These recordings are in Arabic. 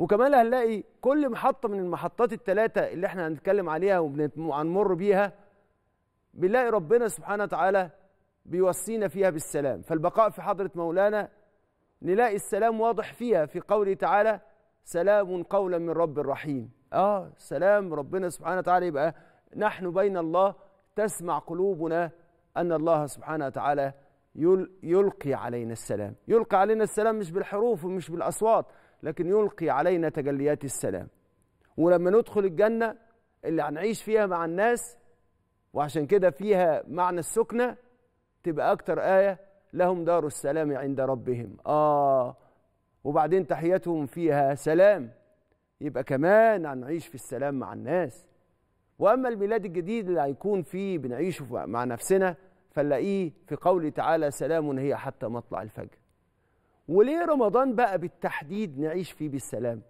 وكمان هنلاقي كل محطه من المحطات الثلاثه اللي احنا هنتكلم عليها وهنمر بيها بنلاقي ربنا سبحانه وتعالى بيوصينا فيها بالسلام فالبقاء في حضره مولانا نلاقي السلام واضح فيها في قوله تعالى سلام قولا من رب الرحيم اه سلام ربنا سبحانه وتعالى يبقى نحن بين الله تسمع قلوبنا ان الله سبحانه وتعالى يلقي علينا السلام يلقي علينا السلام مش بالحروف ومش بالاصوات لكن يلقي علينا تجليات السلام ولما ندخل الجنة اللي هنعيش فيها مع الناس وعشان كده فيها معنى السكنة تبقى أكتر آية لهم دار السلام عند ربهم آه وبعدين تحيتهم فيها سلام يبقى كمان هنعيش في السلام مع الناس وأما الميلاد الجديد اللي هيكون فيه بنعيشه مع نفسنا فنلاقيه في قوله تعالى سلام هي حتى مطلع الفجر وليه رمضان بقى بالتحديد نعيش فيه بالسلام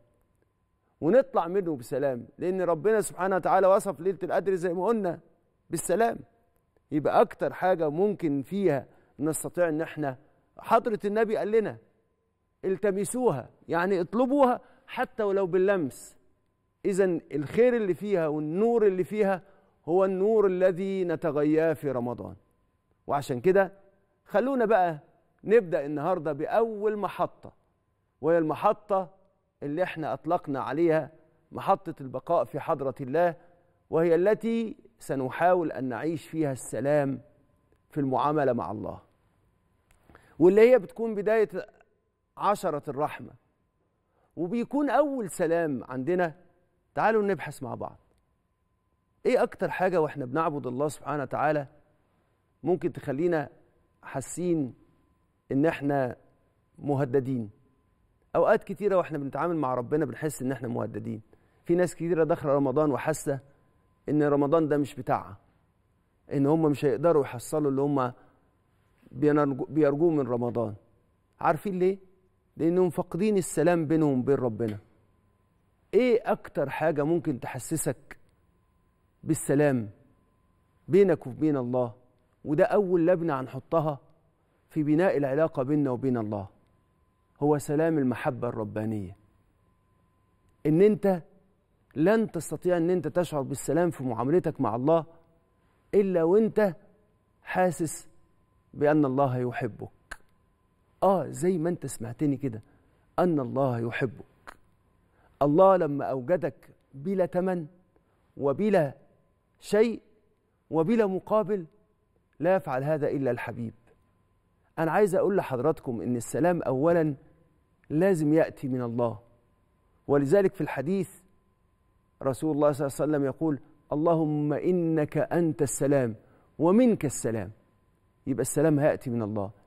ونطلع منه بسلام لأن ربنا سبحانه وتعالى وصف ليلة القدر زي ما قلنا بالسلام يبقى أكتر حاجة ممكن فيها نستطيع إن إحنا حضرة النبي قال لنا التمسوها يعني اطلبوها حتى ولو باللمس إذا الخير اللي فيها والنور اللي فيها هو النور الذي نتغياه في رمضان وعشان كده خلونا بقى نبدأ النهاردة بأول محطة وهي المحطة اللي احنا أطلقنا عليها محطة البقاء في حضرة الله وهي التي سنحاول أن نعيش فيها السلام في المعاملة مع الله واللي هي بتكون بداية عشرة الرحمة وبيكون أول سلام عندنا تعالوا نبحث مع بعض إيه أكتر حاجة وإحنا بنعبد الله سبحانه وتعالى ممكن تخلينا حاسين ان احنا مهددين اوقات كتيره واحنا بنتعامل مع ربنا بنحس ان احنا مهددين في ناس كتيره داخله رمضان وحاسه ان رمضان ده مش بتاعها ان هم مش هيقدروا يحصلوا اللي هم بيرجوه من رمضان عارفين ليه لانهم فاقدين السلام بينهم وبين ربنا ايه اكتر حاجه ممكن تحسسك بالسلام بينك وبين الله وده اول لبنه هنحطها في بناء العلاقة بيننا وبين الله هو سلام المحبة الربانية إن أنت لن تستطيع أن أنت تشعر بالسلام في معاملتك مع الله إلا وأنت حاسس بأن الله يحبك آه زي ما أنت سمعتني كده أن الله يحبك الله لما أوجدك بلا تمن وبلا شيء وبلا مقابل لا يفعل هذا إلا الحبيب أنا عايز أقول لحضراتكم إن السلام أولا لازم يأتي من الله ولذلك في الحديث رسول الله صلى الله عليه وسلم يقول اللهم إنك أنت السلام ومنك السلام يبقى السلام هيأتي من الله